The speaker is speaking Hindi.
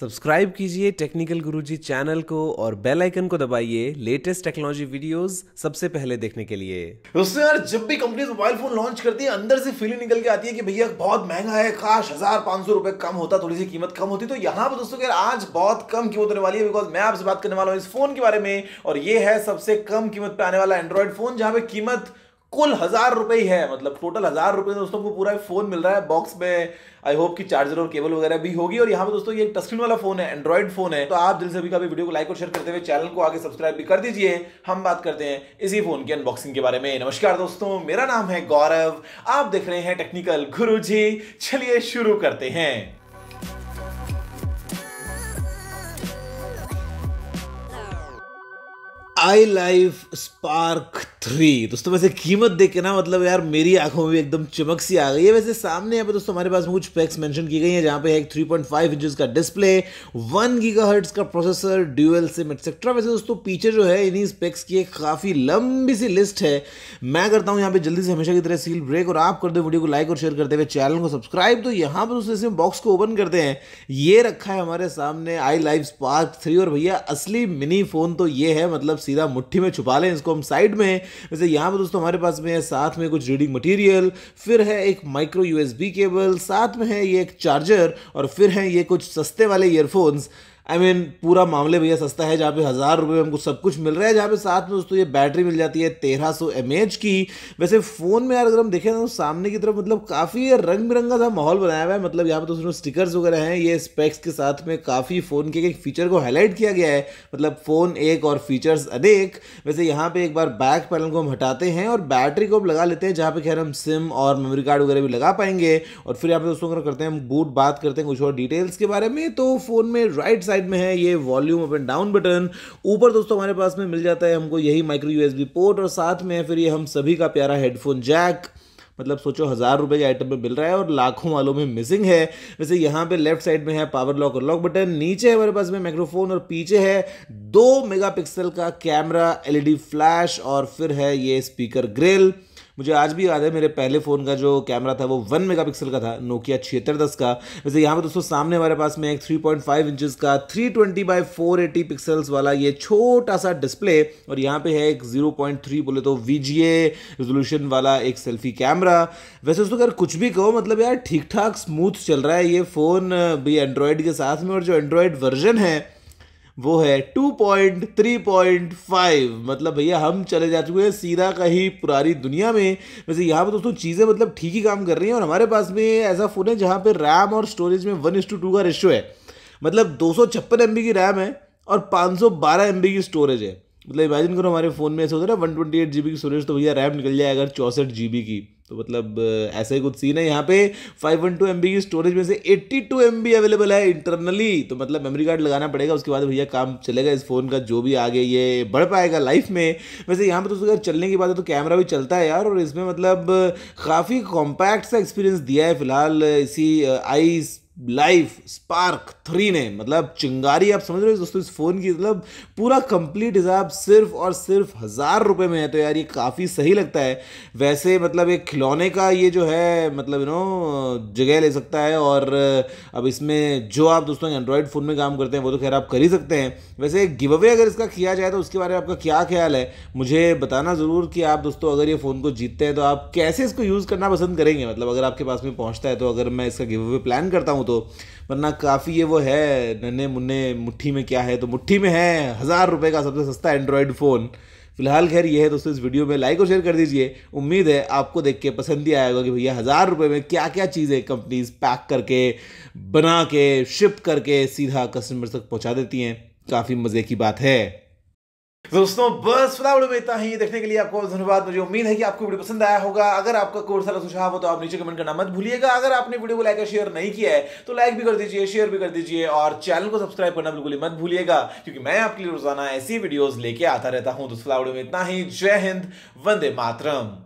सब्सक्राइब कीजिए टेक्निकल गुरुजी चैनल को और बेल आइकन को दबाइए लेटेस्ट टेक्नोलॉजी वीडियोस सबसे पहले देखने के लिए उससे यार जब भी कंपनी मोबाइल फोन लॉन्च करती है अंदर से फीलिंग निकल के आती है कि भैया बहुत महंगा है काश हजार पांच सौ रुपए कम होता थोड़ी सी कीमत कम होती तो यहाँ पर दोस्तों आज बहुत कम कीमत होने वाली है बिकॉज मैं आपसे बात करने वाला हूँ इस फोन के बारे में और ये है सबसे कम कीमत पे आने वाला एंड्रॉइड फोन जहाँ पे कीमत कुल हजार रुपए ही है मतलब टोटल हजार रुपए तो दोस्तों को पूरा फोन मिल रहा है बॉक्स में आई होप कि चार्जर और केबल वगैरह भी होगी और यहाँ पे दोस्तों ये टस्क्रीन वाला फोन है एंड्रॉइड फोन है तो आप दिल से भी कभी वीडियो को लाइक और शेयर करते हुए चैनल को आगे सब्सक्राइब भी कर दीजिए हम बात करते हैं इसी फोन की अनबॉक्सिंग के बारे में नमस्कार दोस्तों मेरा नाम है गौरव आप देख रहे हैं टेक्निकल गुरु चलिए शुरू करते हैं आई लाइफ स्पार्क थ्री दोस्तों वैसे कीमत देख के ना मतलब यार मेरी आंखों में भी एकदम चमक सी आ गई है वैसे सामने यहाँ पे दोस्तों हमारे पास कुछ पैक्स मेंशन की गई है जहाँ पे है एक 3.5 इंचेस का डिस्प्ले वन गीगाहर्ट्ज का प्रोसेसर ड्यूएल सिम एक्सेट्रा वैसे दोस्तों पीछे जो है इन्हीं स्पेक्स की एक काफ़ी लंबी सी लिस्ट है मैं करता हूँ यहाँ पे जल्दी से हमेशा की तरह सील ब्रेक और आप कर दो वीडियो को लाइक और शेयर करते हुए चैनल को सब्सक्राइब तो यहाँ पर दोस्तों बॉक्स को ओपन करते हैं ये रखा है हमारे सामने आई लाइव स्पार्क थ्री और भैया असली मिनी फ़ोन तो ये है मतलब सीधा मुठ्ठी में छुपा लें इसको हम साइड में वैसे यहाँ पर दोस्तों हमारे पास में है साथ में कुछ रीडिंग मटीरियल फिर है एक माइक्रो यूएसबी केबल साथ में है ये एक चार्जर और फिर है ये कुछ सस्ते वाले earphones I I mean mean, पूरा मामले भैया सस्ता है जहाँ पे हज़ार रुपये में हमको सब कुछ मिल रहा है जहाँ पे साथ में दोस्तों ये बैटरी मिल जाती है तेरह सौ एम एच की वैसे फ़ोन में यार अगर हम देखें तो सामने की तरफ मतलब काफ़ी रंग बिरंगा सा माहौल बनाया हुआ है मतलब यहाँ पे दोस्तों स्टिकर्स वगैरह हैं ये स्पेक्स के साथ में काफ़ी फ़ोन के एक फीचर को हाईलाइट किया गया है मतलब फ़ोन एक और फीचर्स अनेक वैसे यहाँ पर एक बार बैक पैनल को हम हटाते हैं और बैटरी को लगा लेते हैं जहाँ पर खैर हम सिम और मेमोरी कार्ड वगैरह भी लगा पाएंगे और फिर यहाँ पर दोस्तों अगर करते हैं हम बूट बात करते हैं कुछ और डिटेल्स के बारे में तो फ़ोन में राइट साइड साइड में है ये volume up and down button ऊपर दोस्तों हमारे पास में मिल जाता है हमको यही माइक्रो यूएसबी पोर्ट और साथ में फिर ये हम सभी का प्यारा हेडफोन जैक मतलब सोचो हज़ार रुपये के आइटम में मिल रहा है और लाखों वालों में मिसिंग है वैसे यहाँ पे लेफ्ट साइड में है पावर लॉक और लॉक बटन नीचे है हमारे पास में माइक्रोफोन और पीछे है दो मेगापिक्सल का कैमरा एलईडी फ्लैश और फिर है ये स्पीकर ग्रिल मुझे आज भी याद है मेरे पहले फ़ोन का जो कैमरा था वो वन मेगा का था नोकिया छिहत्तर दस का वैसे यहाँ पर दोस्तों सामने हमारे पास में एक थ्री पॉइंट फाइव इंचज़ का three twenty by four eighty pixels वाला ये छोटा सा डिस्प्ले और यहाँ पे है एक जीरो पॉइंट थ्री बोले तो वी जी ए रेजोल्यूशन वाला एक सेल्फी कैमरा वैसे दोस्तों अगर कुछ भी कहो मतलब यार ठीक ठाक स्मूथ चल रहा है ये फ़ोन भी एंड्रॉयड के साथ में और जो एंड्रॉयड वर्जन है वो है two point three point five मतलब भैया हम चले जा चुके हैं सीधा कहीं पुरानी दुनिया में वैसे यहाँ पर दोस्तों चीज़ें मतलब ठीक ही काम कर रही हैं और हमारे पास में ऐसा फ़ोन है जहाँ पर रैम और स्टोरेज में वन इस टू टू का रेशो है मतलब दो सौ की रैम है और पाँच सौ की स्टोरेज है मतलब इमेजिन करो हमारे फ़ोन में ऐसे होता है ना one twenty eight G B की स्टोरेज तो भैया रैम निकल जाए अगर चौंसठ जी बी की तो मतलब ऐसा ही कुछ सीन है यहाँ पे फाइव वन टू एम की स्टोरेज में से एट्टी टू एम अवेलेबल है इंटरनली तो मतलब मेमोरी कार्ड लगाना पड़ेगा उसके बाद भैया काम चलेगा इस फ़ोन का जो भी आगे ये बढ़ पाएगा लाइफ में वैसे यहाँ पर तो अगर चलने की बात है तो कैमरा भी चलता है यार और इसमें मतलब काफ़ी कॉम्पैक्ट सा एक्सपीरियंस दिया है फिलहाल इसी आई लाइफ स्पार्क थ्री ने मतलब चिंगारी आप समझ रहे हो दोस्तों इस फ़ोन की मतलब पूरा कंप्लीट हिसाब सिर्फ और सिर्फ हज़ार रुपये में है तो यार ये काफ़ी सही लगता है वैसे मतलब एक खिलौने का ये जो है मतलब यू नो जगह ले सकता है और अब इसमें जो आप दोस्तों एंड्रॉयड फ़ोन में काम करते हैं वो तो खैर आप कर ही सकते हैं वैसे गिव अवे अगर इसका किया जाए तो उसके बारे में आपका क्या ख्याल है मुझे बताना ज़रूर कि आप दोस्तों अगर ये फ़ोन को जीतते हैं तो आप कैसे इसको यूज़ करना पसंद करेंगे मतलब अगर आपके पास में पहुँचता है तो अगर मैं इसका गिव अवे प्लान करता हूँ तो वरना काफ़ी ये वो है नन्हे मुन्ने मुट्ठी में क्या है तो मुट्ठी में है हज़ार रुपये का सबसे सस्ता एंड्रॉयड फ़ोन फिलहाल खैर ये है दोस्तों इस वीडियो में लाइक और शेयर कर दीजिए उम्मीद है आपको देख के पसंद ही आएगा कि भैया हज़ार रुपये में क्या क्या चीज़ें कंपनीज पैक करके बना के शिप करके सीधा कस्टमर तक पहुँचा देती हैं काफ़ी मज़े की बात है दोस्तों बस फिलहाल में इतना ही देखने के लिए आपको धन्यवाद मुझे उम्मीद है कि आपको वीडियो पसंद आया होगा अगर आपका कोर्स वाला सुझाव हो तो आप नीचे कमेंट करना मत भूलिएगा अगर आपने वीडियो को लाइक और शेयर नहीं किया है तो लाइक भी कर दीजिए शेयर भी कर दीजिए और चैनल को सब्सक्राइब करना बिल्कुल मत भूलिएगा क्योंकि मैं आपके लिए रोजाना ऐसी वीडियोज लेके आता रहता हूँ तो फिलहाल में इतना ही जय हिंद वंदे मातरम